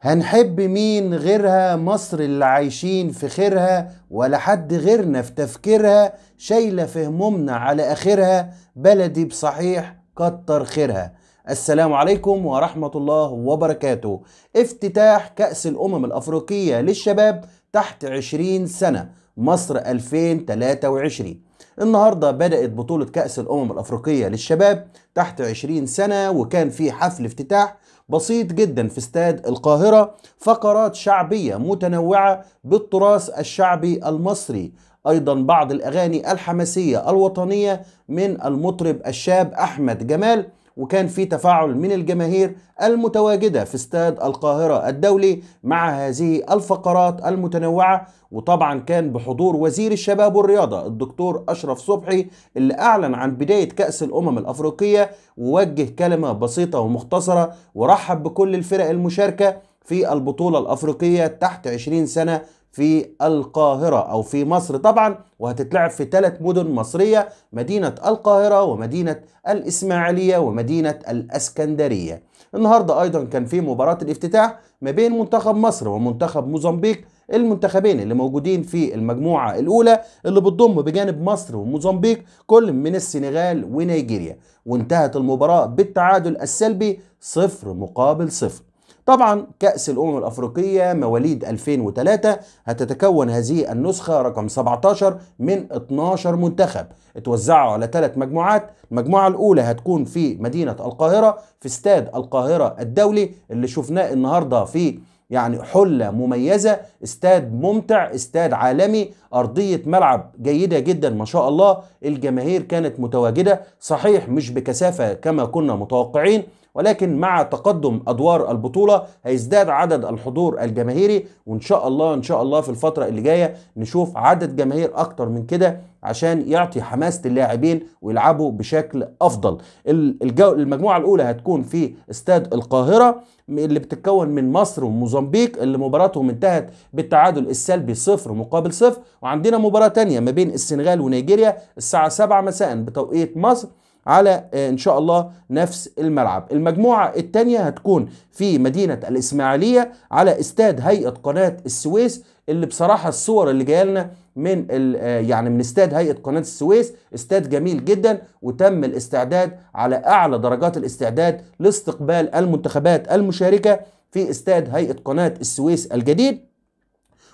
هنحب مين غيرها مصر اللي عايشين في خيرها ولا حد غيرنا في تفكيرها شايله في همومنا على اخرها بلدي بصحيح كتر خيرها السلام عليكم ورحمه الله وبركاته افتتاح كاس الامم الافريقيه للشباب تحت 20 سنه مصر 2023 النهاردة بدأت بطولة كأس الأمم الأفريقية للشباب تحت 20 سنة وكان في حفل افتتاح بسيط جدا في استاد القاهرة فقرات شعبية متنوعة بالتراث الشعبي المصري أيضا بعض الأغاني الحماسية الوطنية من المطرب الشاب أحمد جمال وكان في تفاعل من الجماهير المتواجدة في استاد القاهرة الدولي مع هذه الفقرات المتنوعة وطبعا كان بحضور وزير الشباب والرياضة الدكتور أشرف صبحي اللي أعلن عن بداية كأس الأمم الأفريقية ووجه كلمة بسيطة ومختصرة ورحب بكل الفرق المشاركة في البطولة الأفريقية تحت 20 سنة في القاهرة أو في مصر طبعا وهتتلعب في ثلاث مدن مصرية مدينة القاهرة ومدينة الإسماعيلية ومدينة الأسكندرية النهاردة أيضا كان في مباراة الافتتاح ما بين منتخب مصر ومنتخب موزمبيق المنتخبين اللي موجودين في المجموعة الأولى اللي بتضم بجانب مصر وموزمبيق كل من السنغال ونيجيريا وانتهت المباراة بالتعادل السلبي صفر مقابل صفر طبعا كأس الأمم الأفريقية مواليد 2003 هتتكون هذه النسخة رقم 17 من 12 منتخب اتوزعوا على ثلاث مجموعات المجموعة الأولى هتكون في مدينة القاهرة في استاد القاهرة الدولي اللي شفناه النهاردة في يعني حلة مميزة استاد ممتع استاد عالمي أرضية ملعب جيدة جدا ما شاء الله الجماهير كانت متواجدة صحيح مش بكثافة كما كنا متوقعين ولكن مع تقدم ادوار البطوله هيزداد عدد الحضور الجماهيري وان شاء الله ان شاء الله في الفتره اللي جايه نشوف عدد جماهير اكتر من كده عشان يعطي حماس اللاعبين ويلعبوا بشكل افضل الجو... المجموعه الاولى هتكون في استاد القاهره اللي بتتكون من مصر وموزمبيق اللي مباراتهم انتهت بالتعادل السلبي صفر مقابل صفر وعندنا مباراه تانية ما بين السنغال ونيجيريا الساعه 7 مساء بتوقيت مصر على آه، ان شاء الله نفس الملعب المجموعه الثانيه هتكون في مدينه الاسماعيليه على استاد هيئه قناه السويس اللي بصراحه الصور اللي جايه لنا من آه، يعني من استاد هيئه قناه السويس استاد جميل جدا وتم الاستعداد على اعلى درجات الاستعداد لاستقبال المنتخبات المشاركه في استاد هيئه قناه السويس الجديد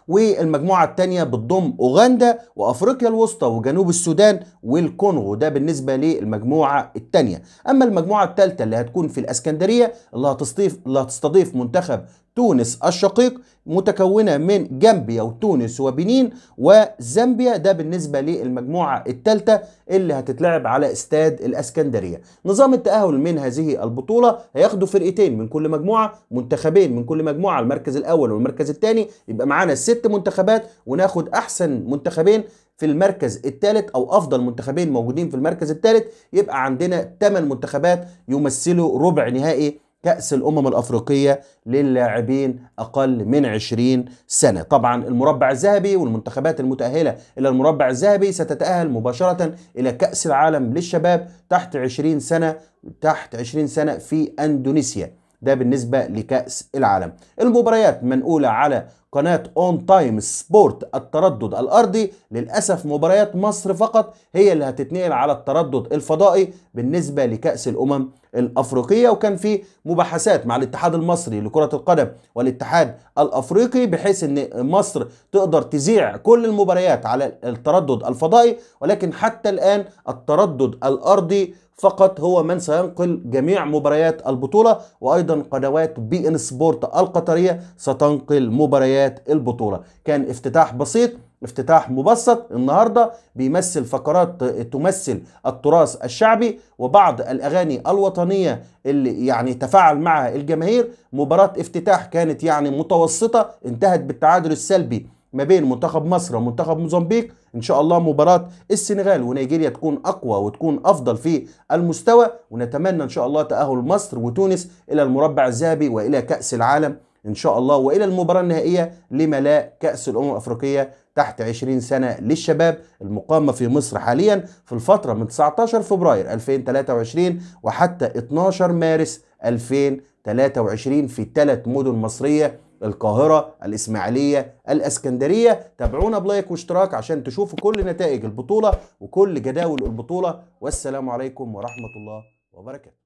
والمجموعة الثانية بتضم أوغندا وأفريقيا الوسطى وجنوب السودان والكونغو ده بالنسبة للمجموعة الثانية أما المجموعة الثالثة اللي هتكون في الأسكندرية اللي هتستضيف اللي هتستضيف منتخب تونس الشقيق متكونة من جامبيا وتونس وبنين وزامبيا ده بالنسبة للمجموعة الثالثة اللي هتتلعب على استاد الاسكندرية نظام التأهل من هذه البطولة هياخدوا فرقتين من كل مجموعة منتخبين من كل مجموعة المركز الأول والمركز الثاني يبقى معانا ست منتخبات وناخد أحسن منتخبين في المركز الثالث او افضل منتخبين موجودين في المركز الثالث يبقى عندنا 8 منتخبات يمثلوا ربع نهائي كأس الأمم الأفريقية للاعبين أقل من 20 سنة طبعا المربع الذهبي والمنتخبات المتأهلة إلى المربع الذهبي ستتأهل مباشرة إلى كأس العالم للشباب تحت 20 سنة تحت 20 سنة في أندونيسيا ده بالنسبة لكأس العالم المباريات منقولة على قناة اون تايم سبورت التردد الارضي للاسف مباريات مصر فقط هي اللي هتتنقل على التردد الفضائي بالنسبة لكأس الامم الافريقية وكان في مباحثات مع الاتحاد المصري لكرة القدم والاتحاد الافريقي بحيث ان مصر تقدر تذيع كل المباريات على التردد الفضائي ولكن حتى الان التردد الارضي فقط هو من سينقل جميع مباريات البطولة وايضا قنوات بي ان سبورت القطرية ستنقل مباريات مباريات البطولة كان افتتاح بسيط افتتاح مبسط النهارده بيمثل فقرات تمثل التراث الشعبي وبعض الاغاني الوطنيه اللي يعني تفاعل معها الجماهير مباراه افتتاح كانت يعني متوسطه انتهت بالتعادل السلبي ما بين منتخب مصر ومنتخب موزمبيق ان شاء الله مباراه السنغال ونيجيريا تكون اقوى وتكون افضل في المستوى ونتمنى ان شاء الله تاهل مصر وتونس الى المربع الذهبي والى كاس العالم ان شاء الله والى المباراه النهائيه لملاء كاس الامم الافريقيه تحت 20 سنه للشباب المقامه في مصر حاليا في الفتره من 19 فبراير 2023 وحتى 12 مارس 2023 في ثلاث مدن مصريه القاهرة الإسماعيلية الأسكندرية تابعونا بلايك واشتراك عشان تشوفوا كل نتائج البطولة وكل جداول البطولة والسلام عليكم ورحمة الله وبركاته